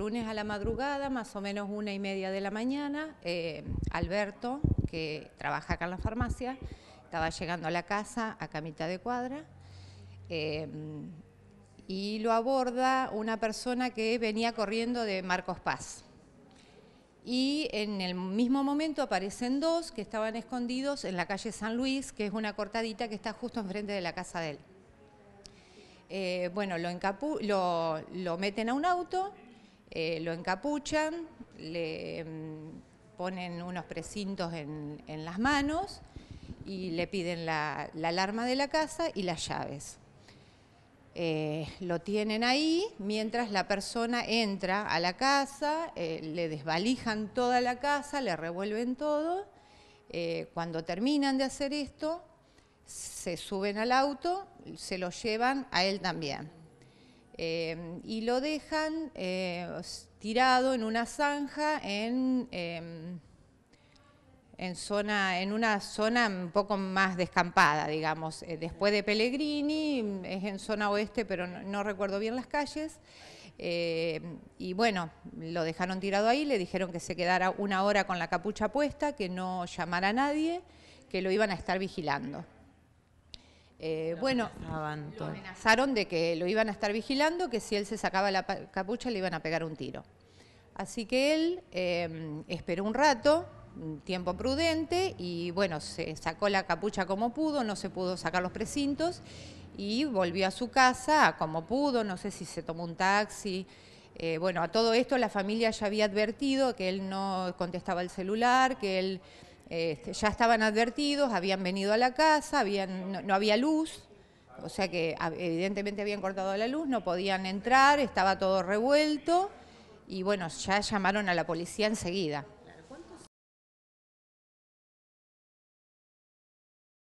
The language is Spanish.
lunes a la madrugada, más o menos una y media de la mañana, eh, Alberto, que trabaja acá en la farmacia, estaba llegando a la casa, a camita de cuadra, eh, y lo aborda una persona que venía corriendo de Marcos Paz. Y en el mismo momento aparecen dos que estaban escondidos en la calle San Luis, que es una cortadita que está justo enfrente de la casa de él. Eh, bueno, lo, lo meten a un auto eh, lo encapuchan, le mm, ponen unos precintos en, las manos y le piden la, alarma de la casa y las llaves. Eh, lo tienen ahí mientras la persona entra a la casa, eh, le desvalijan toda la casa, le revuelven todo. cuando terminan de hacer esto, se suben al auto, se lo llevan a él también. Em, y lo dejan eh, tirado en una zanja em, en, una zona un poco más descampada, digamos. Eh, después de Pellegrini, es en zona oeste, pero no recuerdo bien las calles. Em, y bueno, lo dejaron tirado ahí, le dijeron que se quedara una hora con la capucha puesta, que no llamara a nadie, que lo iban a estar vigilando. Eh, bueno, amenazaron de que lo iban a estar vigilando, que si él se sacaba la capucha le iban a pegar un tiro. Así que él em, esperó un rato, un tiempo prudente, y bueno, se sacó la capucha como pudo, no se pudo sacar los precintos, y volvió a su casa como pudo, no sé si se tomó un taxi. Eh, bueno, a todo esto la familia ya había advertido que él no contestaba el celular, que él este, ya estaban advertidos, habían venido a la casa, no, no, había luz, o sea que evidentemente habían cortado la luz, no podían entrar, estaba todo revuelto y bueno, ya llamaron a la policía enseguida.